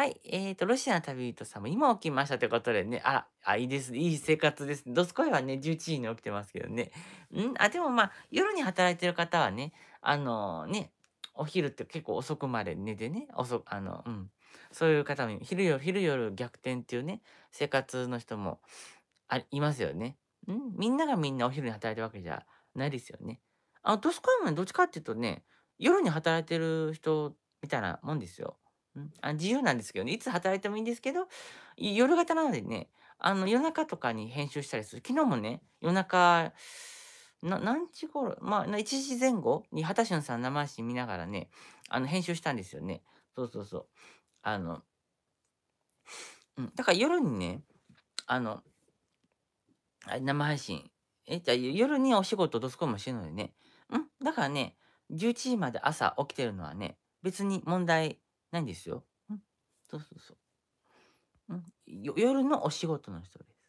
はい。えっ、ー、と、ロシアの旅人さんも今起きましたということでね、あら、あ、いいです。いい生活です。ドスコイはね、11時に起きてますけどね。んあ、でもまあ、夜に働いてる方はね、あのー、ね、お昼って結構遅くまで寝てね、遅あの、うん。そういう方も、昼夜、昼夜逆転っていうね、生活の人もあいますよね。んみんながみんなお昼に働いてるわけじゃないですよね。あ、ドスコイもどっちかっていうとね、夜に働いてる人みたいなもんですよ。うん、あ自由なんですけどね、いつ働いてもいいんですけど、夜型なのでね、あの夜中とかに編集したりする。昨日もね、夜中、な何時頃まあ、1時前後に畑俊さん生配信見ながらね、あの編集したんですよね。そうそうそう。あの、うん、だから夜にね、あの、あ生配信。え、じゃ夜にお仕事どすこもしてるのでね。うんだからね、11時まで朝起きてるのはね、別に問題ないんですよ。うん、そうそうそう。うん、夜のお仕事の人です。